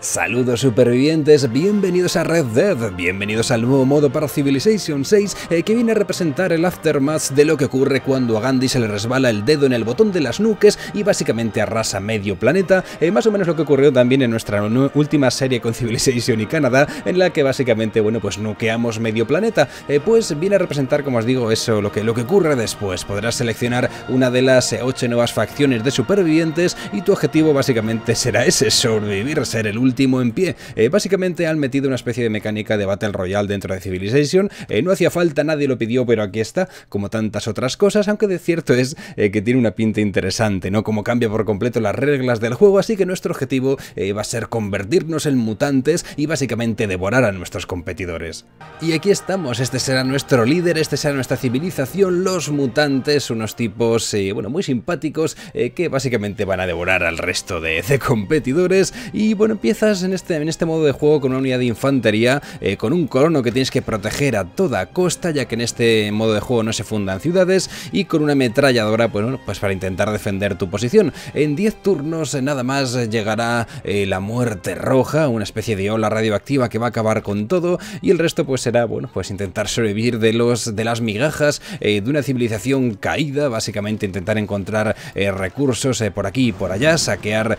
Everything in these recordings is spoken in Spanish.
Saludos supervivientes, bienvenidos a Red Dead, bienvenidos al nuevo modo para Civilization 6 eh, que viene a representar el aftermath de lo que ocurre cuando a Gandhi se le resbala el dedo en el botón de las nuques y básicamente arrasa medio planeta, eh, más o menos lo que ocurrió también en nuestra última serie con Civilization y Canadá, en la que básicamente, bueno, pues nuqueamos medio planeta, eh, pues viene a representar, como os digo, eso, lo que, lo que ocurre después, podrás seleccionar una de las 8 nuevas facciones de supervivientes y tu objetivo básicamente será ese, sobrevivir, ser el último último en pie. Eh, básicamente han metido una especie de mecánica de Battle Royale dentro de Civilization. Eh, no hacía falta, nadie lo pidió, pero aquí está, como tantas otras cosas, aunque de cierto es eh, que tiene una pinta interesante, ¿no? Como cambia por completo las reglas del juego, así que nuestro objetivo va a ser convertirnos en mutantes y básicamente devorar a nuestros competidores. Y aquí estamos, este será nuestro líder, este será nuestra civilización, los mutantes, unos tipos, bueno, muy simpáticos, que básicamente van a devorar al resto de competidores, y bueno, empieza en este, en este modo de juego con una unidad de infantería, eh, con un colono que tienes que proteger a toda costa, ya que en este modo de juego no se fundan ciudades, y con una ametralladora pues, pues para intentar defender tu posición. En 10 turnos eh, nada más eh, llegará la muerte roja, una especie de ola radioactiva que va a acabar con todo, y el resto pues será bueno pues intentar sobrevivir de, los, de las migajas de una civilización caída, básicamente intentar encontrar recursos por aquí y por allá, saquear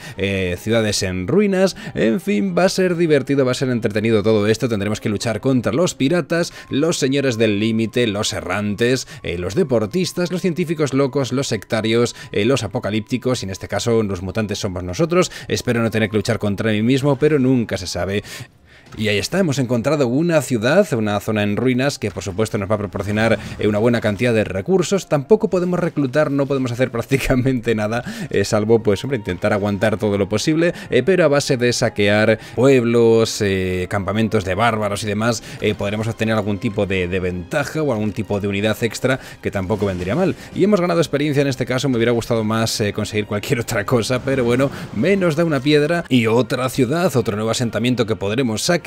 ciudades en ruinas, en fin, va a ser divertido, va a ser entretenido todo esto, tendremos que luchar contra los piratas, los señores del límite, los errantes, eh, los deportistas, los científicos locos, los sectarios, eh, los apocalípticos y en este caso los mutantes somos nosotros. Espero no tener que luchar contra mí mismo, pero nunca se sabe. Y ahí está, hemos encontrado una ciudad, una zona en ruinas que por supuesto nos va a proporcionar eh, una buena cantidad de recursos. Tampoco podemos reclutar, no podemos hacer prácticamente nada, eh, salvo pues hombre, intentar aguantar todo lo posible, eh, pero a base de saquear pueblos, campamentos de bárbaros y demás, podremos obtener algún tipo de, de, ventaja o algún tipo de unidad extra que tampoco vendría mal. Y hemos ganado experiencia en este caso, me hubiera gustado más conseguir cualquier otra cosa, pero bueno, menos da una piedra y otra ciudad, otro nuevo asentamiento que podremos sacar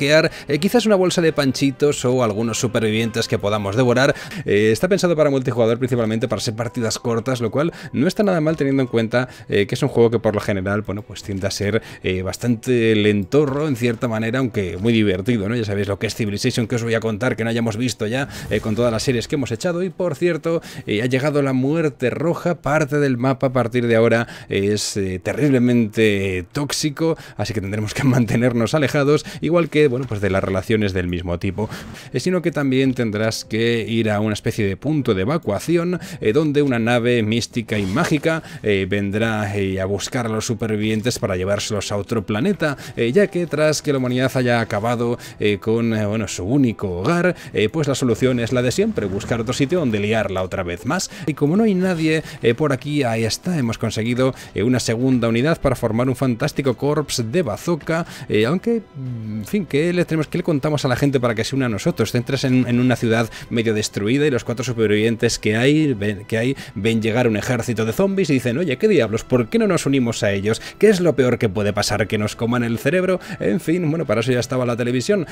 eh, quizás una bolsa de panchitos o algunos supervivientes que podamos devorar. Eh, está pensado para multijugador principalmente para ser partidas cortas, lo cual no está nada mal teniendo en cuenta eh, que es un juego que por lo general, bueno, pues tiende a ser bastante lentorro en cierta manera, aunque muy divertido, ¿no? Ya sabéis lo que es Civilization que os voy a contar que no hayamos visto ya con todas las series que hemos echado y por cierto, ha llegado la muerte roja, parte del mapa a partir de ahora es terriblemente tóxico, así que tendremos que mantenernos alejados, igual que de, bueno, pues de las relaciones del mismo tipo, eh, sino que también tendrás que ir a una especie de punto de evacuación eh, donde una nave mística y mágica eh, vendrá a buscar a los supervivientes para llevárselos a otro planeta, ya que tras que la humanidad haya acabado con bueno, su único hogar, pues la solución es la de siempre, buscar otro sitio donde liarla otra vez más. Y como no hay nadie por aquí, ahí está, hemos conseguido una segunda unidad para formar un fantástico corps de bazooka, aunque, mm, en fin, ¿qué le contamos a la gente para que se una a nosotros? Te entras en, una ciudad medio destruida y los cuatro supervivientes que hay, ven, que hay ven llegar un ejército de zombies y dicen, oye, ¿qué diablos? ¿Por qué no nos unimos a ellos? ¿Qué es lo peor que puede pasar? ¿Que nos coman el cerebro? En fin, bueno, para eso ya estaba la televisión.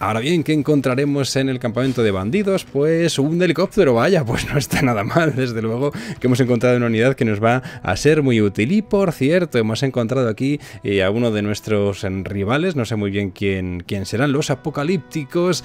Ahora bien, ¿qué encontraremos en el campamento de bandidos? Pues un helicóptero, vaya, pues no está nada mal, desde luego que hemos encontrado una unidad que nos va a ser muy útil. Y por cierto, hemos encontrado aquí eh, a uno de nuestros eh, rivales, no sé muy bien quién, quién serán, los apocalípticos,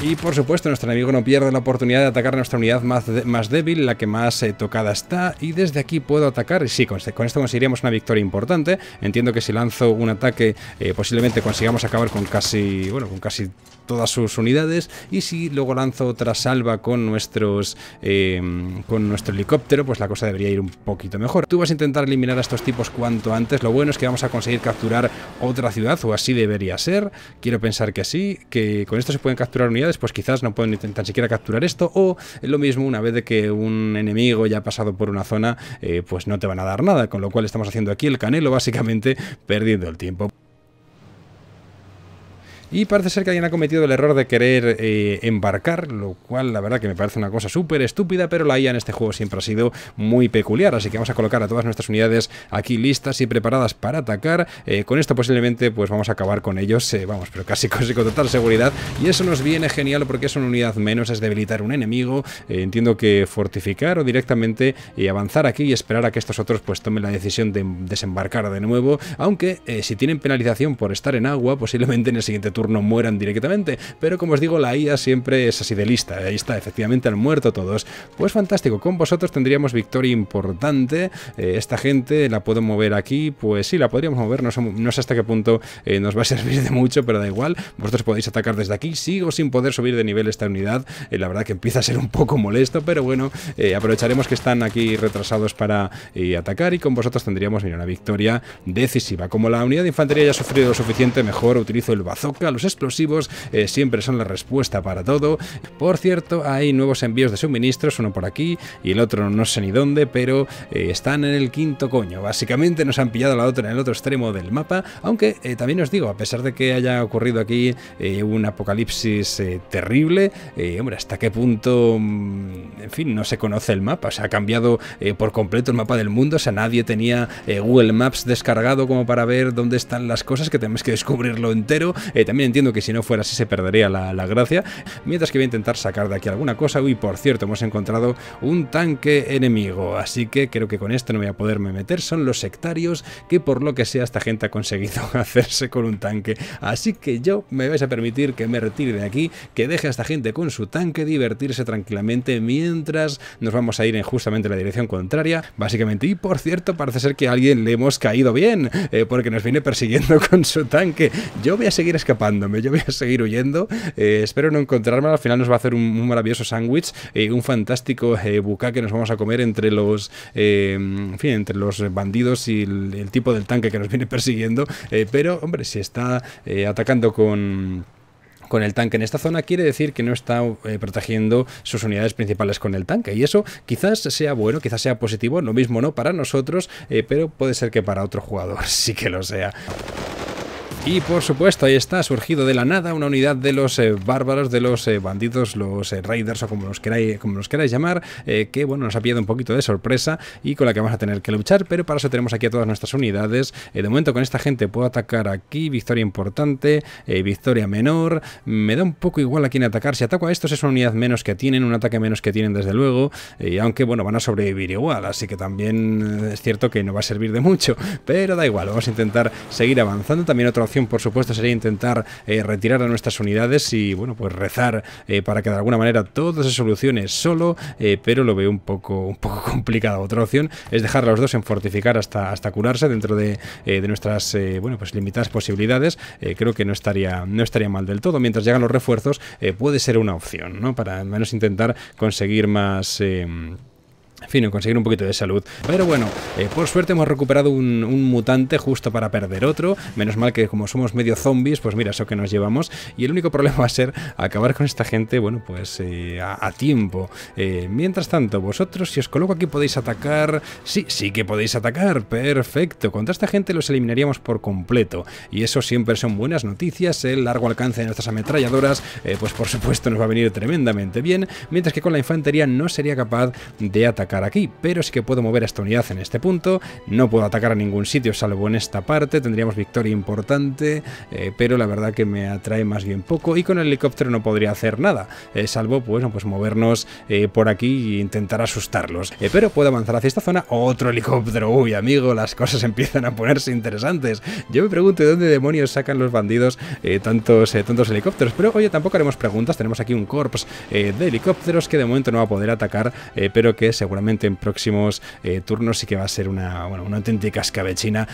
Y por supuesto, nuestro enemigo no pierde la oportunidad de atacar a nuestra unidad más, más débil, la que más eh, tocada está. Y desde aquí puedo atacar. Y sí, con, este, con, esto conseguiríamos una victoria importante. Entiendo que si lanzo un ataque, eh, posiblemente consigamos acabar con casi. Bueno, con casi todas sus unidades y si luego lanzo otra salva con nuestros eh, con nuestro helicóptero pues la cosa debería ir un poquito mejor tú vas a intentar eliminar a estos tipos cuanto antes lo bueno es que vamos a conseguir capturar otra ciudad o así debería ser quiero pensar que sí que con esto se pueden capturar unidades pues quizás no pueden intentar siquiera capturar esto o lo mismo una vez de que un enemigo ya ha pasado por una zona eh, pues no te van a dar nada con lo cual estamos haciendo aquí el canelo básicamente perdiendo el tiempo y parece ser que alguien ha cometido el error de querer eh, embarcar, lo cual la verdad que me parece una cosa súper estúpida, pero la IA en este juego siempre ha sido muy peculiar, así que vamos a colocar a todas nuestras unidades aquí listas y preparadas para atacar. Eh, con esto posiblemente pues vamos a acabar con ellos, eh, vamos, pero casi con, con, total seguridad. Y eso nos viene genial porque es una unidad menos, es debilitar un enemigo, entiendo que fortificar o directamente avanzar aquí y esperar a que estos otros pues tomen la decisión de em-, desembarcar de nuevo, aunque si tienen penalización por estar en agua, posiblemente en el siguiente turno turno mueran directamente, pero como os digo, la IA siempre es así de lista, ahí está, efectivamente han muerto todos. Pues fantástico, con vosotros tendríamos victoria importante, eh, esta gente la puedo mover aquí, pues sí, la podríamos mover, no, sé hasta qué punto eh, nos va a servir de mucho, pero da igual, vosotros podéis atacar desde aquí, sigo sin poder subir de nivel esta unidad, eh, la verdad que empieza a ser un poco molesto, pero bueno, aprovecharemos que están aquí retrasados para atacar y con vosotros tendríamos una victoria decisiva. Como la unidad de infantería ya ha sufrido lo suficiente, mejor utilizo el bazooka los explosivos eh, siempre son la respuesta para todo. Por cierto, hay nuevos envíos de suministros, uno por aquí y el otro no sé ni dónde, pero eh, están en el quinto coño. Básicamente nos han pillado la otra en el otro extremo del mapa, aunque eh, también os digo, a pesar de que haya ocurrido aquí un apocalipsis terrible, hombre, hasta qué punto, mm, en fin, no se conoce el mapa, se ha cambiado por completo el mapa del mundo, o sea, nadie tenía Google Maps descargado como para ver dónde están las cosas, que tenemos que descubrirlo entero. también entiendo que si no fuera así se perdería la, gracia. Mientras que voy a intentar sacar de aquí alguna cosa. Uy, por cierto, hemos encontrado un tanque enemigo. Así que creo que con esto no voy a poderme meter. Son los sectarios que por lo que sea esta gente ha conseguido hacerse con un tanque. Así que yo me vais a permitir que me retire de aquí, que deje a esta gente con su tanque divertirse tranquilamente mientras nos vamos a ir en justamente la dirección contraria, básicamente. Y por cierto, parece ser que a alguien le hemos caído bien, eh, porque nos viene persiguiendo con su tanque. Yo voy a seguir escapando yo voy a seguir huyendo. Eh, espero no encontrarme. Al final nos va a hacer un, maravilloso sándwich, y eh, un fantástico eh, buca que nos vamos a comer entre los, entre los bandidos y el, tipo del tanque que nos viene persiguiendo. pero, hombre, si está atacando con el tanque en esta zona quiere decir que no está protegiendo sus unidades principales con el tanque y eso quizás sea bueno, quizás sea positivo, lo mismo no para nosotros, pero puede ser que para otro jugador sí que lo sea. Y por supuesto, ahí está, surgido de la nada, una unidad de los eh, bárbaros, de los eh, bandidos, los eh, raiders o como los queráis, como los queráis llamar, que bueno, nos ha pillado un poquito de sorpresa y con la que vamos a tener que luchar, pero para eso tenemos aquí a todas nuestras unidades. de momento con esta gente puedo atacar aquí, victoria importante, victoria menor, me da un poco igual a quién atacar, si ataco a estos es una unidad menos que tienen, un ataque menos que tienen desde luego, y aunque bueno, van a sobrevivir igual, así que también es cierto que no va a servir de mucho, pero da igual, vamos a intentar seguir avanzando, también otra opción por supuesto, sería intentar eh, retirar a nuestras unidades y, bueno, pues rezar eh, para que de alguna manera todo se solucione solo, eh, pero lo veo un poco, un poco complicado. Otra opción es dejar a los dos en fortificar hasta, hasta curarse dentro de, nuestras, bueno, pues limitadas posibilidades. creo que no estaría, no estaría mal del todo. Mientras llegan los refuerzos, puede ser una opción, ¿no? Para al menos intentar conseguir más... Em, en fin, conseguir un poquito de salud. Pero bueno, eh, por suerte hemos recuperado un, mutante justo para perder otro. Menos mal que como somos medio zombies, pues mira, eso que nos llevamos. Y el único problema va a ser acabar con esta gente, bueno, pues eh, a, tiempo. Eh, mientras tanto, vosotros, si os coloco aquí, podéis atacar. Sí, sí que podéis atacar. Perfecto. Contra esta gente los eliminaríamos por completo. Y eso siempre son buenas noticias. El largo alcance de nuestras ametralladoras, pues por supuesto nos va a venir tremendamente bien. Mientras que con la infantería no sería capaz de atacar aquí, pero sí que puedo mover esta unidad en este punto, no puedo atacar a ningún sitio salvo en esta parte, tendríamos victoria importante, eh, pero la verdad que me atrae más bien poco y con el helicóptero no podría hacer nada, eh, salvo pues, pues movernos eh, por aquí e intentar asustarlos, pero puedo avanzar hacia esta zona, otro helicóptero, uy amigo, las cosas empiezan a ponerse interesantes, yo me pregunto de dónde demonios sacan los bandidos tantos, tantos helicópteros, pero oye, tampoco haremos preguntas, tenemos aquí un corps de helicópteros que de momento no va a poder atacar, pero que seguramente en próximos eh, turnos y que va a ser una, una auténtica escabechina.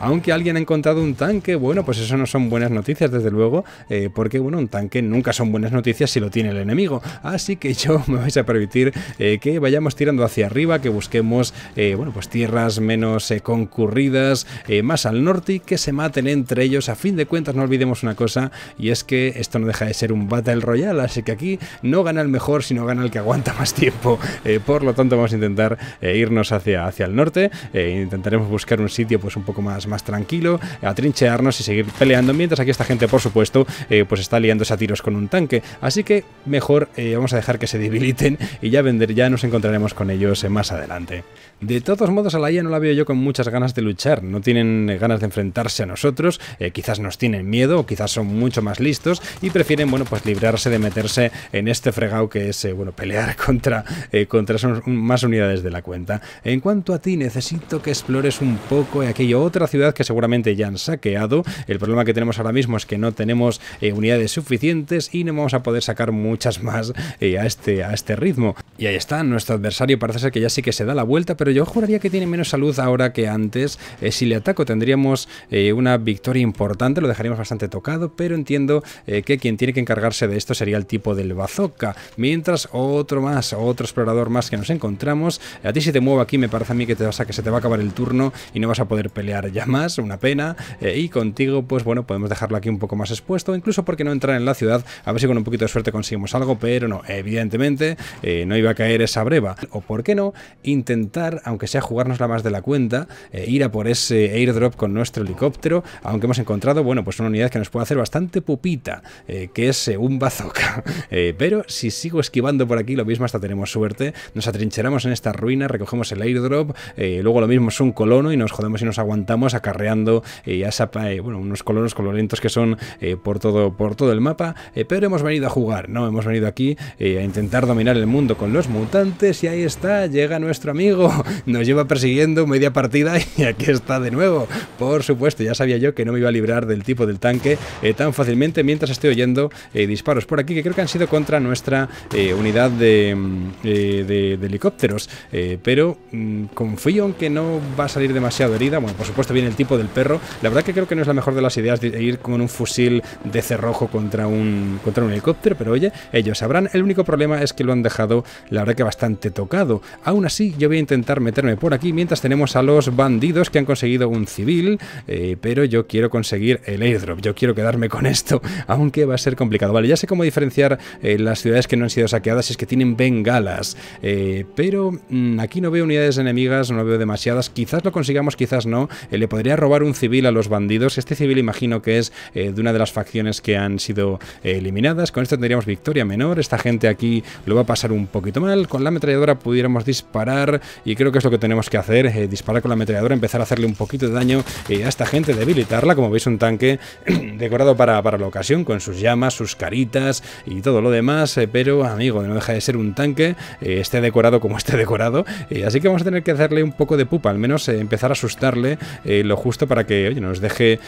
Aunque alguien ha encontrado un tanque, bueno, pues eso no son buenas noticias, desde luego, eh, porque bueno, un tanque nunca son buenas noticias si lo tiene el enemigo. Así que yo me vais a permitir eh, que vayamos tirando hacia arriba, que busquemos bueno, pues tierras menos concurridas, más al norte y que se maten entre ellos. A fin de cuentas, no olvidemos una cosa, y es que esto no deja de ser un Battle Royale, así que aquí no gana el mejor, sino gana el que aguanta más tiempo. por lo tanto, intentar eh, irnos hacia, hacia el norte, eh, intentaremos buscar un sitio pues un poco más, más tranquilo, atrinchearnos y seguir peleando, mientras aquí esta gente, por supuesto, eh, pues está liándose a tiros con un tanque, así que mejor vamos a dejar que se debiliten y ya, vender, ya nos encontraremos con ellos más adelante. De todos modos, a la IA no la veo yo con muchas ganas de luchar, no tienen ganas de enfrentarse a nosotros, quizás nos tienen miedo, o quizás son mucho más listos y prefieren, bueno, pues librarse de meterse en este fregado que es, bueno, pelear contra, contra esos más más unidades de la cuenta. En cuanto a ti, necesito que explores un poco aquella otra ciudad que seguramente ya han saqueado. El problema que tenemos ahora mismo es que no tenemos eh, unidades suficientes y no vamos a poder sacar muchas más eh, a, este, a este ritmo. Y ahí está, nuestro adversario parece ser que ya sí que se da la vuelta, pero yo juraría que tiene menos salud ahora que antes. Eh, si le ataco tendríamos una victoria importante, lo dejaríamos bastante tocado, pero entiendo que quien tiene que encargarse de esto sería el tipo del bazooka. Mientras otro más, otro explorador más que nos encontró. A ti si te muevo aquí, me parece a mí que te vas a que se te va a acabar el turno y no vas a poder pelear ya más, una pena. Eh, y contigo, pues bueno, podemos dejarlo aquí un poco más expuesto, incluso porque no entrar en la ciudad, a ver si con un poquito de suerte conseguimos algo, pero no, evidentemente eh, no iba a caer esa breva. O por qué no, intentar, aunque sea jugarnos la más de la cuenta, eh, ir a por ese airdrop con nuestro helicóptero, aunque hemos encontrado, bueno, pues una unidad que nos puede hacer bastante pupita, que es un bazooka. pero si sigo esquivando por aquí, lo mismo hasta tenemos suerte, nos atrincheramos en esta ruina, recogemos el airdrop, eh, luego lo mismo es un colono y nos jodemos y nos aguantamos acarreando eh, ya eh, bueno, unos colonos colorentos que son por, todo, por todo el mapa, pero hemos venido a jugar, ¿no? Hemos venido aquí a intentar dominar el mundo con los mutantes y ahí está, llega nuestro amigo, nos lleva persiguiendo media partida y aquí está de nuevo. Por supuesto, ya sabía yo que no me iba a librar del tipo del tanque tan fácilmente mientras estoy oyendo disparos por aquí que creo que han sido contra nuestra unidad de mm, helicóptero eh, pero mm, confío en que no va a salir demasiado herida. Bueno, por supuesto viene el tipo del perro. La verdad que creo que no es la mejor de las ideas ir con un fusil de cerrojo contra un, contra un helicóptero, pero oye, ellos sabrán. El único problema es que lo han dejado, la verdad que bastante tocado. Aún así, yo voy a intentar meterme por aquí mientras tenemos a los bandidos que han conseguido un civil, eh, pero yo quiero conseguir el airdrop. Yo quiero quedarme con esto, aunque va a ser complicado. Vale, ya sé cómo diferenciar eh, las ciudades que no han sido saqueadas y es que tienen bengalas, pero mm, aquí no veo unidades enemigas, no veo demasiadas. Quizás lo consigamos, quizás no. Eh, le podría robar un civil a los bandidos. Este civil imagino que es eh, de una de las facciones que han sido eh, eliminadas. Con esto tendríamos victoria menor. Esta gente aquí lo va a pasar un poquito mal. Con la ametralladora pudiéramos disparar y creo que es lo que tenemos que hacer. disparar con la ametralladora, empezar a hacerle un poquito de daño a esta gente, debilitarla. Como veis, un tanque decorado para, para, la ocasión con sus llamas, sus caritas y todo lo demás. pero, amigo, no deja de ser un tanque. esté decorado como esté decorado. Eh, así que vamos a tener que hacerle un poco de pupa, al menos eh, empezar a asustarle eh, lo justo para que nos, deje,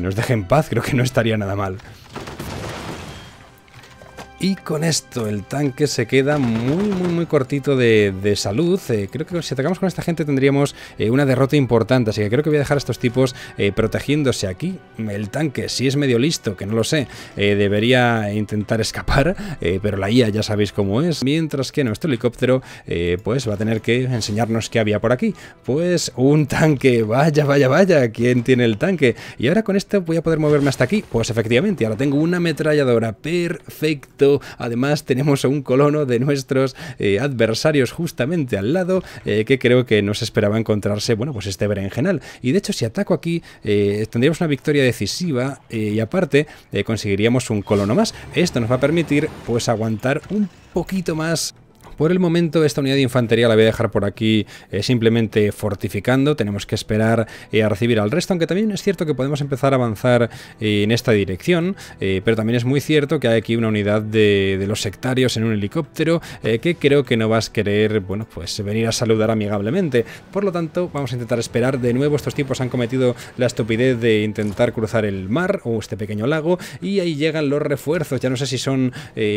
nos deje en paz. Creo que no estaría nada mal. Y con esto el tanque se queda muy, muy, muy cortito de, salud. Eh, creo que si atacamos con esta gente tendríamos eh, una derrota importante, así que creo que voy a dejar a estos tipos eh, protegiéndose aquí. El tanque, si es medio listo, que no lo sé, debería intentar escapar, pero la IA ya sabéis cómo es. Mientras que nuestro helicóptero pues va a tener que enseñarnos qué había por aquí. Pues un tanque, vaya, vaya, vaya, ¿quién tiene el tanque? Y ahora con esto voy a poder moverme hasta aquí. Pues efectivamente, ahora tengo una ametralladora, perfecto Además, tenemos un colono de nuestros eh, adversarios justamente al lado, eh, que creo que nos esperaba encontrarse, bueno, pues este berenjenal. Y de hecho, si ataco aquí, eh, tendríamos una victoria decisiva y aparte conseguiríamos un colono más. Esto nos va a permitir, pues, aguantar un poquito más por el momento esta unidad de infantería la voy a dejar por aquí eh, simplemente fortificando. Tenemos que esperar eh, a recibir al resto, aunque también es cierto que podemos empezar a avanzar eh, en esta dirección. pero también es muy cierto que hay aquí una unidad de, de los sectarios en un helicóptero que creo que no vas a querer, bueno, pues venir a saludar amigablemente. Por lo tanto, vamos a intentar esperar. De nuevo, estos tipos han cometido la estupidez de intentar cruzar el mar o este pequeño lago y ahí llegan los refuerzos. Ya no sé si son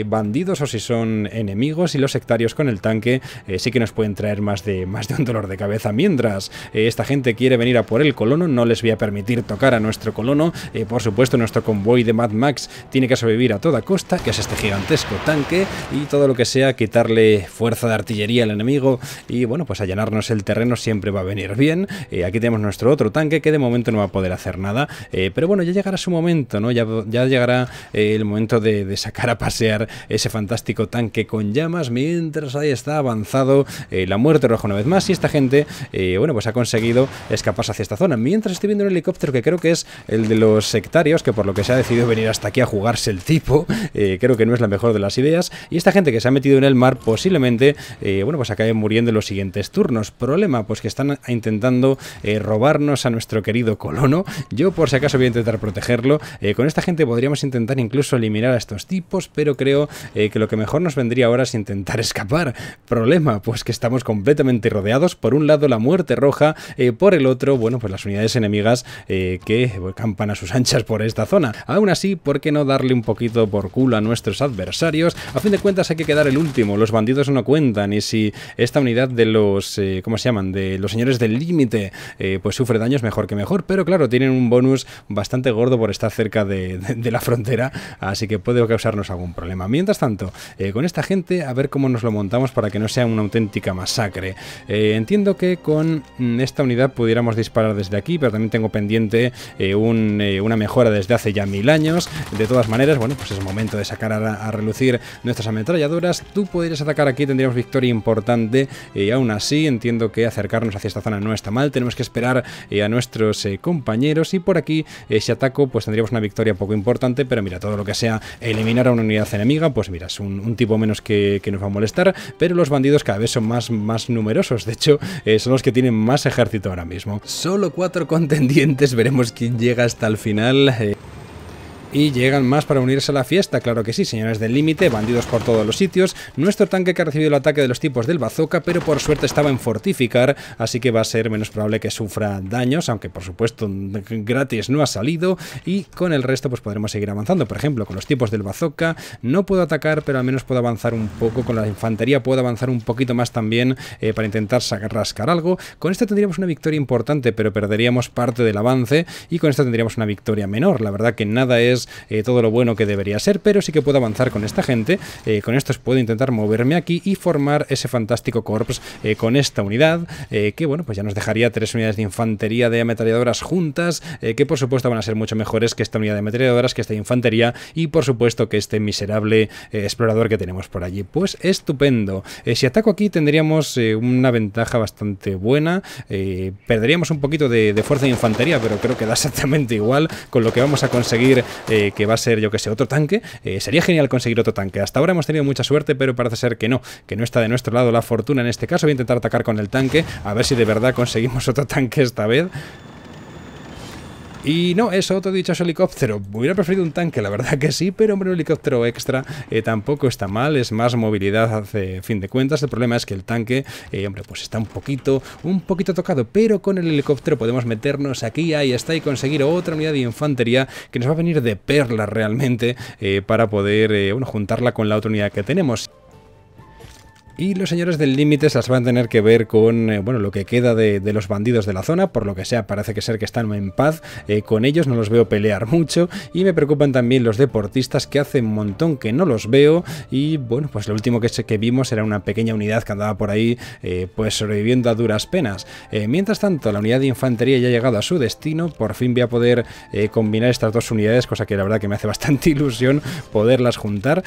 bandidos o si son enemigos y los sectarios pues con el tanque eh, sí que nos pueden traer más de, más de un dolor de cabeza. Mientras eh, esta gente quiere venir a por el colono, no les voy a permitir tocar a nuestro colono. Eh, por supuesto, nuestro convoy de Mad Max tiene que sobrevivir a toda costa, que es este gigantesco tanque y todo lo que sea quitarle fuerza de artillería al enemigo y bueno, pues allanarnos el terreno siempre va a venir bien. aquí tenemos nuestro otro tanque que de momento no va a poder hacer nada, pero bueno, ya llegará su momento, ¿no? Ya, ya llegará el momento de sacar a pasear ese fantástico tanque con llamas mientras ahí está avanzado eh, la muerte roja una vez más y esta gente, eh, bueno, pues ha conseguido escaparse hacia esta zona. Mientras estoy viendo un helicóptero que creo que es el de los sectarios, que por lo que se ha decidido venir hasta aquí a jugarse el tipo, eh, creo que no es la mejor de las ideas, y esta gente que se ha metido en el mar posiblemente, bueno, pues acabe muriendo en los siguientes turnos. Problema, pues que están intentando robarnos a nuestro querido colono. Yo por si acaso voy a intentar protegerlo. con esta gente podríamos intentar incluso eliminar a estos tipos, pero creo que lo que mejor nos vendría ahora es intentar escapar Problema, pues que estamos completamente rodeados. Por un lado la muerte roja, eh, por el otro, bueno, pues las unidades enemigas eh, que campan a sus anchas por esta zona. Aún así, ¿por qué no darle un poquito por culo a nuestros adversarios? A fin de cuentas hay que quedar el último. Los bandidos no cuentan y si esta unidad de los, eh, ¿cómo se llaman? De los señores del límite, pues sufre daños mejor que mejor. Pero claro, tienen un bonus bastante gordo por estar cerca de, la frontera, así que puede causarnos algún problema. Mientras tanto, con esta gente, a ver cómo nos lo montamos para que no sea una auténtica masacre. Eh, entiendo que con mm, esta unidad pudiéramos disparar desde aquí, pero también tengo pendiente eh, eh, una mejora desde hace ya mil años. De todas maneras, bueno, pues es momento de sacar a, relucir nuestras ametralladoras. Tú podrías atacar aquí, tendríamos victoria importante. y aún así, entiendo que acercarnos hacia esta zona no está mal. Tenemos que esperar a nuestros compañeros y por aquí, si ataco, pues tendríamos una victoria poco importante, pero mira, todo lo que sea eliminar a una unidad enemiga, pues mira, es un, tipo menos que nos va a molestar pero los bandidos cada vez son más, más numerosos, de hecho eh, son los que tienen más ejército ahora mismo. Solo cuatro contendientes, veremos quién llega hasta el final. Eh. Y llegan más para unirse a la fiesta, claro que sí, señores del límite, bandidos por todos los sitios. Nuestro tanque que ha recibido el ataque de los tipos del bazooka, pero por suerte estaba en fortificar, así que va a ser menos probable que sufra daños, aunque por supuesto gratis no ha salido. Y con el resto pues podremos seguir avanzando, por ejemplo, con los tipos del bazooka. No puedo atacar, pero al menos puedo avanzar un poco. Con la infantería puedo avanzar un poquito más también eh, para intentar rascar algo. Con esto tendríamos una victoria importante, pero perderíamos parte del avance. Y con esto tendríamos una victoria menor. La verdad que nada es pues, eh, todo lo bueno que debería ser, pero sí que puedo avanzar con esta gente, eh, con estos puedo intentar moverme aquí y formar ese fantástico corps eh, con esta unidad, que bueno, pues ya nos dejaría tres unidades de infantería de ametralladoras juntas, que por supuesto van a ser mucho mejores que esta unidad de ametralladoras, que esta de infantería y por supuesto que este miserable explorador que tenemos por allí. Pues estupendo. si ataco aquí tendríamos una ventaja bastante buena, perderíamos un poquito de, de fuerza de infantería, pero creo que da exactamente igual con lo que vamos a conseguir eh, que va a ser, yo que sé, otro tanque. Eh, sería genial conseguir otro tanque. Hasta ahora hemos tenido mucha suerte, pero parece ser que no, que no está de nuestro lado la fortuna en este caso. Voy a intentar atacar con el tanque, a ver si de verdad conseguimos otro tanque esta vez. Y no, es otro dichoso helicóptero. Hubiera preferido un tanque, la verdad que sí, pero hombre, un helicóptero extra eh, tampoco está mal, es más movilidad hace fin de cuentas. El problema es que el tanque, eh, hombre, pues está un poquito, un poquito tocado, pero con el helicóptero podemos meternos aquí, ahí está, y conseguir otra unidad de infantería que nos va a venir de perla realmente eh, para poder, bueno, juntarla con la otra unidad que tenemos. Y los señores del límite se las van a tener que ver con eh, bueno, lo que queda de, los bandidos de la zona, por lo que sea, parece que ser que están en paz eh, con ellos, no los veo pelear mucho. Y me preocupan también los deportistas que hace un montón que no los veo. Y bueno, pues lo último que, que vimos era una pequeña unidad que andaba por ahí, eh, pues sobreviviendo a duras penas. mientras tanto, la unidad de infantería ya ha llegado a su destino, por fin voy a poder combinar estas dos unidades, cosa que la verdad que me hace bastante ilusión poderlas juntar.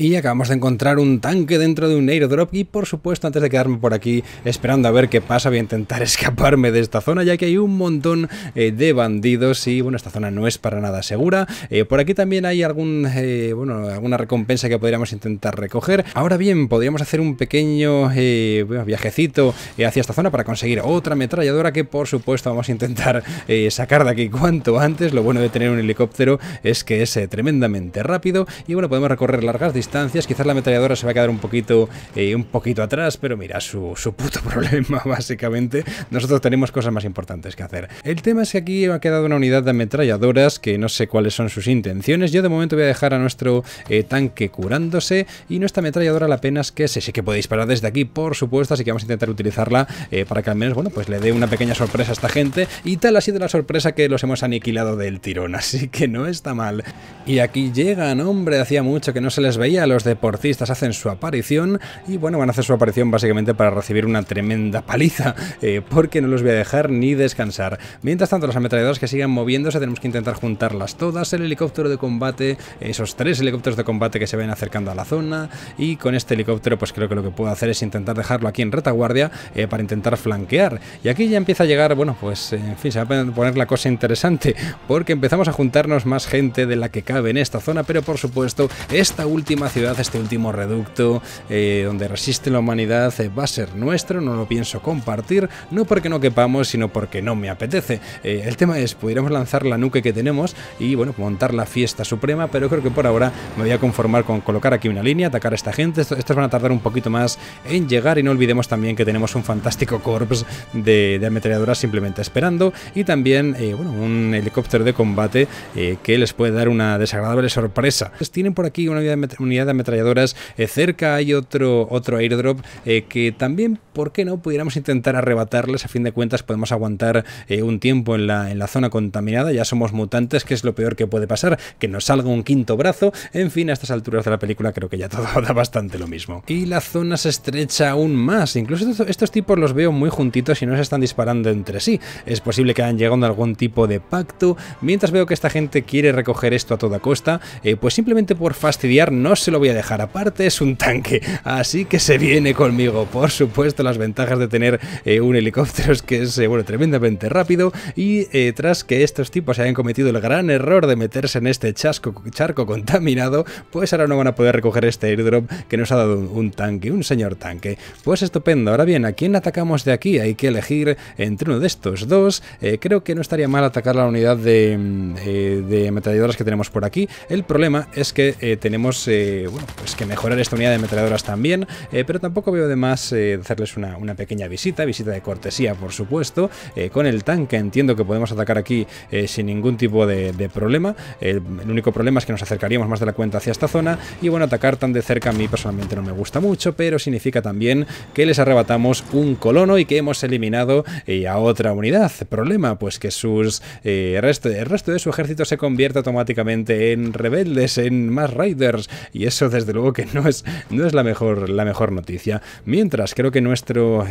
Y acabamos de encontrar un tanque dentro de un airdrop y por supuesto antes de quedarme por aquí esperando a ver qué pasa voy a intentar escaparme de esta zona ya que hay un montón eh, de bandidos y bueno esta zona no es para nada segura. Eh, por aquí también hay algún eh, bueno alguna recompensa que podríamos intentar recoger. Ahora bien podríamos hacer un pequeño viajecito hacia esta zona para conseguir otra ametralladora que por supuesto vamos a intentar sacar de aquí cuanto antes. Lo bueno de tener un helicóptero es que es tremendamente rápido y bueno podemos recorrer largas distancias Quizás la ametralladora se va a quedar un poquito, eh, un poquito atrás, pero mira, su, puto problema, básicamente. Nosotros tenemos cosas más importantes que hacer. El tema es que aquí ha quedado una unidad de ametralladoras que no sé cuáles son sus intenciones. Yo de momento voy a dejar a nuestro eh, tanque curándose y nuestra ametralladora la pena que se sí que puede disparar desde aquí, por supuesto, así que vamos a intentar utilizarla eh, para que al menos, bueno, pues le dé una pequeña sorpresa a esta gente y tal ha sido la sorpresa que los hemos aniquilado del tirón, así que no está mal. Y aquí llegan, hombre, hacía mucho que no se les veía los deportistas hacen su aparición y bueno, van a hacer su aparición básicamente para recibir una tremenda paliza eh, porque no los voy a dejar ni descansar. Mientras tanto, los ametralladoras que sigan moviéndose tenemos que intentar juntarlas todas, el helicóptero de combate, esos tres helicópteros de combate que se ven acercando a la zona y con este helicóptero pues creo que lo que puedo hacer es intentar dejarlo aquí en retaguardia eh, para intentar flanquear. Y aquí ya empieza a llegar, bueno, pues eh, en fin, se va a poner la cosa interesante porque empezamos a juntarnos más gente de la que cabe en esta zona, pero por supuesto esta última ciudad, este último reducto eh, donde resiste la humanidad eh, va a ser nuestro, no lo pienso compartir, no porque no quepamos, sino porque no me apetece. Eh, el tema es, pudiéramos lanzar la nuke que tenemos y bueno, montar la fiesta suprema, pero creo que por ahora me voy a conformar con colocar aquí una línea, atacar a esta gente, estos van a tardar un poquito más en llegar y no olvidemos también que tenemos un fantástico corps de, ametralladoras simplemente esperando y también un helicóptero de combate que les puede dar una desagradable sorpresa. Pues tienen por aquí una vida unidad de ametralladoras. Eh, cerca hay otro, otro airdrop eh, que también, ¿por qué no? Pudiéramos intentar arrebatarles. A fin de cuentas, podemos aguantar eh, un tiempo en la, en la zona contaminada. Ya somos mutantes, que es lo peor que puede pasar, que nos salga un quinto brazo. En fin, a estas alturas de la película creo que ya todo da bastante lo mismo. Y la zona se estrecha aún más. Incluso estos, tipos los veo muy juntitos y no se están disparando entre sí. Es posible que hayan llegado a algún tipo de pacto. Mientras veo que esta gente quiere recoger esto a toda costa, pues simplemente por fastidiar no se lo voy a dejar aparte, es un tanque, así que se viene conmigo. Por supuesto, las ventajas de tener eh, un helicóptero es que es, eh, bueno, tremendamente rápido y eh, tras que estos tipos hayan cometido el gran error de meterse en este charco contaminado, pues ahora no van a poder recoger este airdrop que nos ha dado un, tanque, un señor tanque. Pues estupendo, ahora bien, ¿a quién atacamos de aquí? Hay que elegir entre uno de estos dos. creo que no estaría mal atacar la unidad de, mm, de que tenemos por aquí. El problema es que tenemos bueno, pues que mejorar esta unidad de metralladoras también, eh, pero tampoco veo de más eh, hacerles una, pequeña visita, visita de cortesía por supuesto, eh, con el tanque entiendo que podemos atacar aquí sin ningún tipo de, problema, el, único problema es que nos acercaríamos más de la cuenta hacia esta zona y bueno, atacar tan de cerca a mí personalmente no me gusta mucho, pero significa también que les arrebatamos un colono y que hemos eliminado a otra unidad, problema pues que sus resto, el resto de su ejército se convierte automáticamente en rebeldes, en más raiders y eso desde luego que no es, no es la, mejor, la mejor noticia. Mientras, creo que eh, nuestros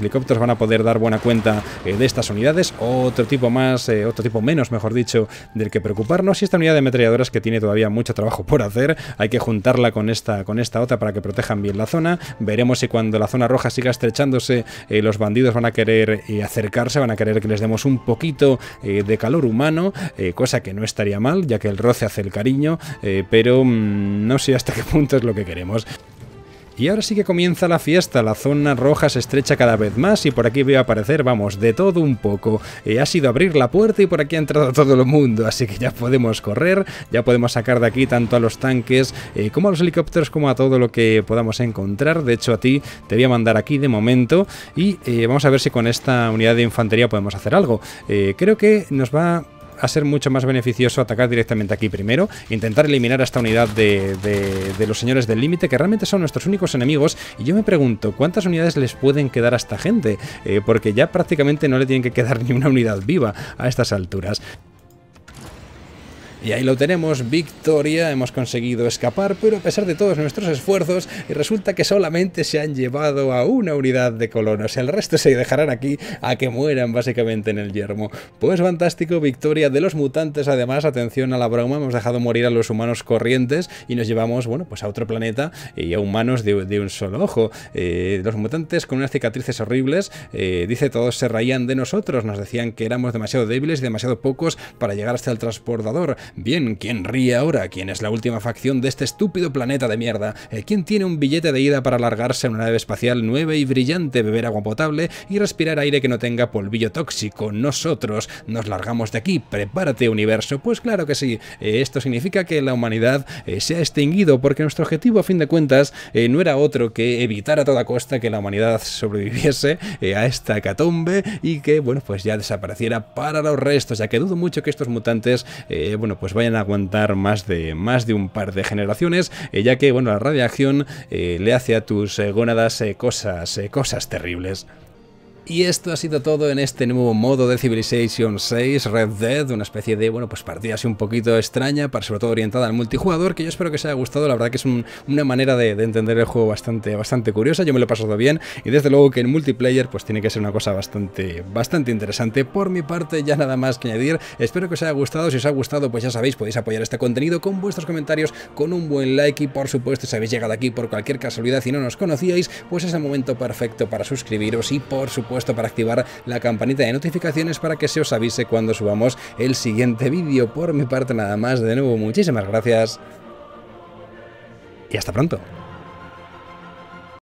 helicópteros van a poder dar buena cuenta eh, de estas unidades, otro tipo más, eh, otro tipo menos, mejor dicho, del que preocuparnos, y esta unidad de ametralladoras que tiene todavía mucho trabajo por hacer, hay que juntarla con esta, con esta otra para que protejan bien la zona, veremos si cuando la zona roja siga estrechándose, los bandidos van a querer acercarse, van a querer que les demos un poquito de calor humano, cosa que no estaría mal, ya que el roce hace el cariño, pero mm, no y hasta qué punto es lo que queremos. Y ahora sí que comienza la fiesta, la zona roja se estrecha cada vez más y por aquí voy a aparecer, vamos, de todo un poco. Eh, ha sido abrir la puerta y por aquí ha entrado todo el mundo, así que ya podemos correr, ya podemos sacar de aquí tanto a los tanques eh, como a los helicópteros como a todo lo que podamos encontrar. De hecho a ti te voy a mandar aquí de momento y eh, vamos a ver si con esta unidad de infantería podemos hacer algo. creo que nos va a ser mucho más beneficioso atacar directamente aquí primero, intentar eliminar a esta unidad de, de, los señores del límite, que realmente son nuestros únicos enemigos, y yo me pregunto, ¿cuántas unidades les pueden quedar a esta gente? Eh, porque ya prácticamente no le tienen que quedar ni una unidad viva a estas alturas. Y ahí lo tenemos, victoria, hemos conseguido escapar, pero a pesar de todos nuestros esfuerzos, resulta que solamente se han llevado a una unidad de colonos, el resto se dejarán aquí a que mueran básicamente en el yermo. Pues fantástico, victoria de los mutantes, además, atención a la broma, hemos dejado morir a los humanos corrientes y nos llevamos, bueno, pues a otro planeta y a humanos de, un solo ojo. Eh, los mutantes con unas cicatrices horribles, eh, dice, todos se reían de nosotros, nos decían que éramos demasiado débiles y demasiado pocos para llegar hasta el transportador Bien, ¿quién ríe ahora? ¿Quién es la última facción de este estúpido planeta de mierda? Eh, ¿Quién tiene un billete de ida para largarse en una nave espacial nueva y brillante, beber agua potable y respirar aire que no tenga polvillo tóxico? Nosotros nos largamos de aquí, prepárate universo. Pues claro que sí, eh, esto significa que la humanidad eh, se ha extinguido porque nuestro objetivo a fin de cuentas no era otro que evitar a toda costa que la humanidad sobreviviese a esta catombe y que, bueno, pues ya desapareciera para los restos, ya que dudo mucho que estos mutantes, eh, bueno, pues vayan a aguantar más de, más de un par de generaciones, eh, ya que bueno, la radiación eh, le hace a tus eh, gónadas cosas, cosas terribles. Y esto ha sido todo en este nuevo modo de Civilization 6 Red Dead, una especie de, bueno, pues partida así un poquito extraña, para, sobre todo orientada al multijugador, que yo espero que os haya gustado, la verdad que es una manera de, entender el juego bastante, bastante curiosa, yo me lo he pasado bien, y desde luego que en multiplayer pues tiene que ser una cosa bastante, bastante interesante. Por mi parte ya nada más que añadir, espero que os haya gustado, si os ha gustado pues ya sabéis, podéis apoyar este contenido con vuestros comentarios, con un buen like y por supuesto si habéis llegado aquí por cualquier casualidad y no nos conocíais, pues es el momento perfecto para suscribiros y por supuesto para activar la campanita de notificaciones para que se os avise cuando subamos el siguiente vídeo. Por mi parte nada más, de nuevo muchísimas gracias y hasta pronto.